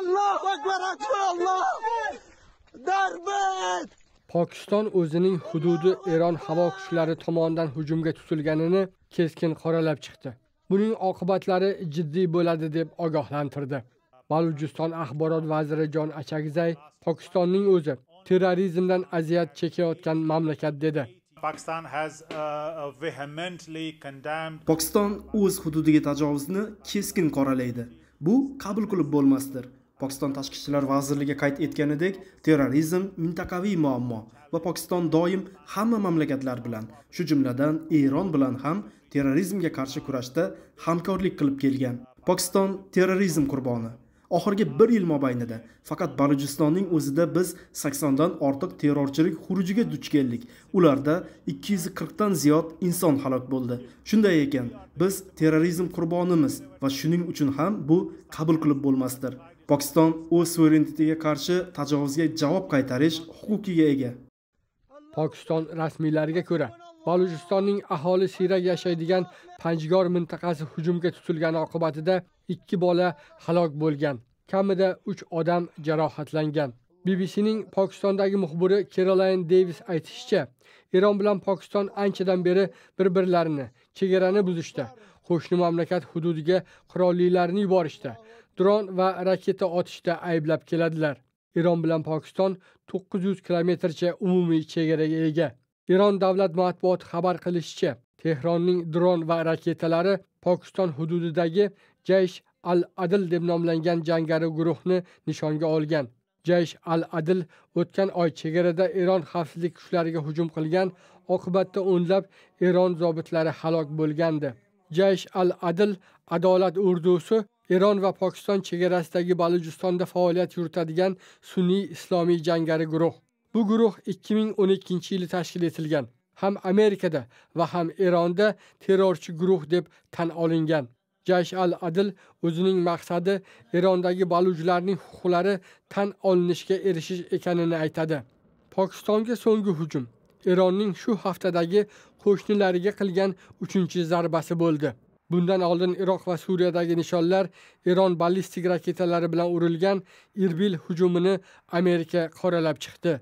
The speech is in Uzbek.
Allah akbar, akbar Allah Darbet! Pokiston o'zining hududi Eron havo kuchlari tomonidan hujumga tutilganini keskin qoralab chiqdi. Buning oqibatlari jiddiy bo'ladi deb ogohlantirdi. Balujiston axborot vaziri Jon Achakzay Pokistonning o'zi terrorizmdan aziyat chekayotgan mamlakat dedi. Pakistan has uh, uh, vehemently condemned Pokiston o'z hududiga tajovuzni keskin qoralaydi. Bu qabul qilib bo'lmasdir. pokiston tashqi ishlar vazirligi qayd etganidek terrorizm mintaqaviy muammo va pokiston doim hamma mamlakatlar bilan shu jumladan eron bilan ham terrorizmga qarshi kurashda hamkorlik qilib kelgan pokiston terrorizm qurboni oxirgi bir yil mobaynida faqat balujistonning o'zida biz saksondan ortiq terrorchilik xurujiga duch keldik ularda ikki yuz qirqdan ziyod inson halok bo'ldi shunday ekan biz terrorizm qurbonimiz va shuning uchun ham bu qabul qilib bo'lmasdir pokiston o'z suverenitetiga qarshi tajovuzga javob qaytarish huquqiga ega pokiston rasmiylariga ko'ra balujistonning aholi siyrak yashaydigan panjgor mintaqasi hujumga tutilgani oqibatida ikki bola halok bo'lgan kamida uch odam jarohatlangan bbcning pokistondagi muxbiri kerolayn Davis aytishicha eron bilan pokiston anchadan beri bir birlarini chegarani buzishda qo'shni mamlakat hududiga qurollilarni yuborishda dron va raketa otishda ayblab keladilar eron bilan pokiston to'qqiz yuz kilometrcha umumiy chegaraga ega eron davlat matbuoti xabar qilishicha tehronning dron va raketalari pokiston hududidagi jaysh al adil deb nomlangan jangari guruhni nishonga olgan jaysh al adil o'tgan oy chegarada eron xavfsizlik kuchlariga hujum qilgan oqibatda o'nlab eron zobitlari halok bo'lgandi jaysh al adil adolat urdusi eron va pokiston chegarasidagi balujistonda faoliyat yuritadigan sun'iy islomiy jangari guruh bu guruh 2012 yili tashkil etilgan ham amerikada va ham eronda terrorchi guruh deb tan olingan jaysh al adil o'zining maqsadi erondagi balujlarning huquqlari tan olinishga erishish ekanini aytadi pokistonga so'nggi hujum eronning shu haftadagi qo'shnilariga qilgan uchinchi zarbasi bo'ldi bundan oldin iroq va suriyadagi nishonlar eron ballistik raketalari bilan urilgan irbil hujumini amerika qoralab chiqdi